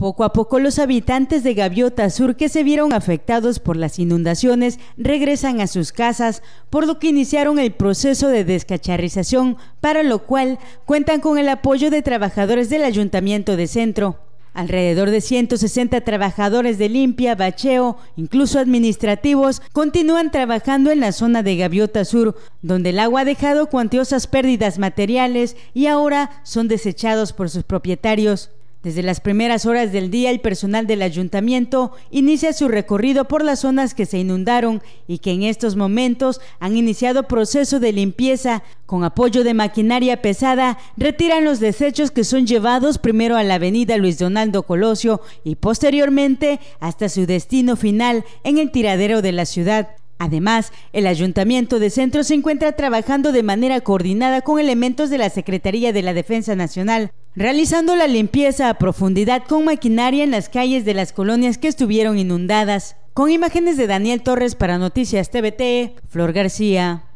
Poco a poco los habitantes de Gaviota Sur que se vieron afectados por las inundaciones regresan a sus casas, por lo que iniciaron el proceso de descacharrización, para lo cual cuentan con el apoyo de trabajadores del Ayuntamiento de Centro. Alrededor de 160 trabajadores de limpia, bacheo, incluso administrativos, continúan trabajando en la zona de Gaviota Sur, donde el agua ha dejado cuantiosas pérdidas materiales y ahora son desechados por sus propietarios. Desde las primeras horas del día, el personal del ayuntamiento inicia su recorrido por las zonas que se inundaron y que en estos momentos han iniciado proceso de limpieza. Con apoyo de maquinaria pesada, retiran los desechos que son llevados primero a la avenida Luis Donaldo Colosio y posteriormente hasta su destino final en el tiradero de la ciudad. Además, el Ayuntamiento de Centro se encuentra trabajando de manera coordinada con elementos de la Secretaría de la Defensa Nacional realizando la limpieza a profundidad con maquinaria en las calles de las colonias que estuvieron inundadas. Con imágenes de Daniel Torres para Noticias TVT, Flor García.